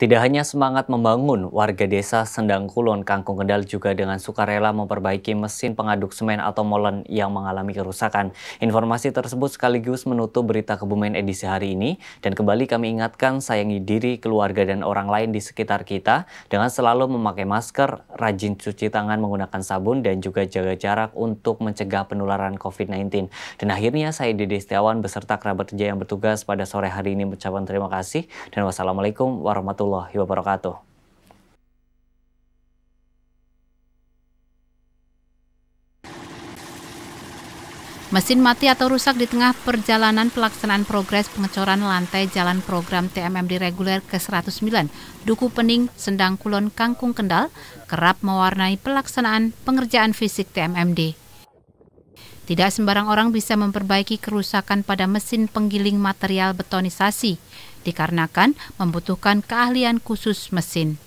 Tidak hanya semangat membangun, warga desa Sendang Kulon, Kangkung Kendal juga dengan sukarela memperbaiki mesin pengaduk semen atau molen yang mengalami kerusakan. Informasi tersebut sekaligus menutup berita Kebumen edisi hari ini. Dan kembali kami ingatkan, sayangi diri, keluarga, dan orang lain di sekitar kita dengan selalu memakai masker, rajin cuci tangan menggunakan sabun, dan juga jaga jarak untuk mencegah penularan COVID-19. Dan akhirnya saya Dede Setiawan beserta kerabat kerja yang bertugas pada sore hari ini mengucapkan terima kasih. Dan wassalamualaikum warahmatullahi wabarakatuh warahmatullahi wabarakatuh. Mesin mati atau rusak di tengah perjalanan pelaksanaan progres pengecoran lantai jalan program TMMD reguler ke-109 Duku Pening, Sendang Kulon, Kangkung Kendal kerap mewarnai pelaksanaan pengerjaan fisik TMMD. Tidak sembarang orang bisa memperbaiki kerusakan pada mesin penggiling material betonisasi dikarenakan membutuhkan keahlian khusus mesin.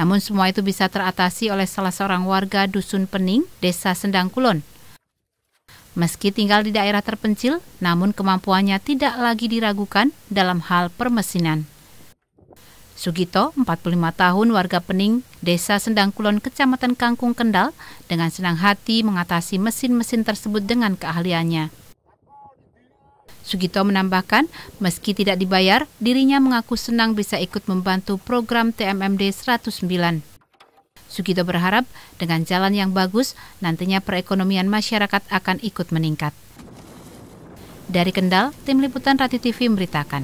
Namun semua itu bisa teratasi oleh salah seorang warga Dusun Pening, Desa Sendang Kulon. Meski tinggal di daerah terpencil, namun kemampuannya tidak lagi diragukan dalam hal permesinan. Sugito, 45 tahun warga Pening, Desa Sendang Kulon, Kecamatan Kangkung Kendal, dengan senang hati mengatasi mesin-mesin tersebut dengan keahliannya. Sugito menambahkan, meski tidak dibayar, dirinya mengaku senang bisa ikut membantu program TMMD 109. Sugito berharap dengan jalan yang bagus, nantinya perekonomian masyarakat akan ikut meningkat. Dari Kendal, Tim Liputan Rati TV memberitakan.